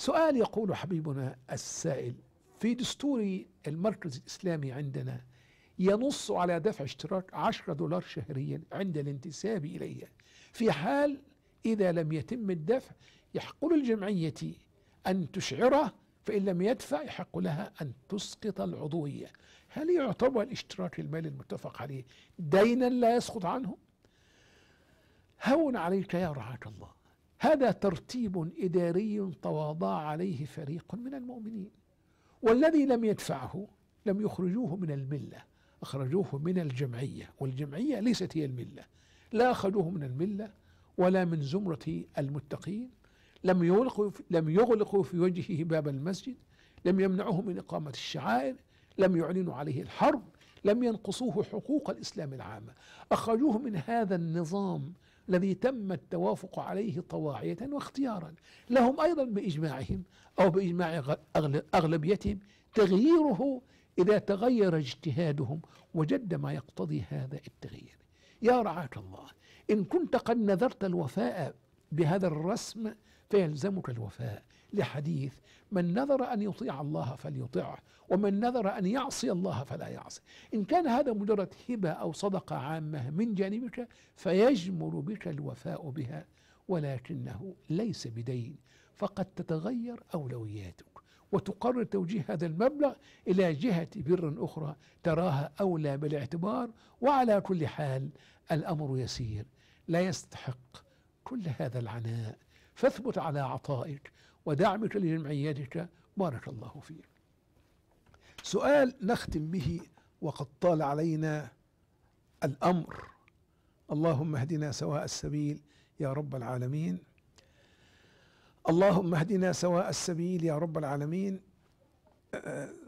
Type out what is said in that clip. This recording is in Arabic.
سؤال يقول حبيبنا السائل في دستور المركز الإسلامي عندنا ينص على دفع اشتراك 10 دولار شهريا عند الانتساب إليها في حال إذا لم يتم الدفع يحق للجمعية أن تشعره فإن لم يدفع يحق لها أن تسقط العضوية هل يعتبر الاشتراك المالي المتفق عليه دينا لا يسقط عنه هون عليك يا رعاك الله هذا ترتيب إداري تواضع عليه فريق من المؤمنين والذي لم يدفعه لم يخرجوه من الملة أخرجوه من الجمعية والجمعية ليست هي الملة لا أخرجوه من الملة ولا من زمرة المتقين لم يغلقوا لم يغلقوا في وجهه باب المسجد لم يمنعوه من إقامة الشعائر لم يعلنوا عليه الحرب لم ينقصوه حقوق الإسلام العامة أخرجوه من هذا النظام الذي تم التوافق عليه طواعية واختيارا لهم أيضا بإجماعهم أو بإجماع أغلبيتهم تغييره إذا تغير اجتهادهم وجد ما يقتضي هذا التغيير يا رعاك الله إن كنت قد نذرت الوفاء بهذا الرسم فيلزمك الوفاء لحديث من نذر أن يطيع الله فليطعه ومن نذر أن يعصي الله فلا يعصي إن كان هذا مجرد هبة أو صدقة عامة من جانبك فيجمر بك الوفاء بها ولكنه ليس بدين فقد تتغير أولوياتك وتقرر توجيه هذا المبلغ إلى جهة بر أخرى تراها أولى بالاعتبار وعلى كل حال الأمر يسير لا يستحق كل هذا العناء فاثبت على عطائك ودعمك لجمعيتك بارك الله فيك سؤال نختم به وقد طال علينا الامر اللهم اهدنا سواء السبيل يا رب العالمين اللهم اهدنا سواء السبيل يا رب العالمين أه،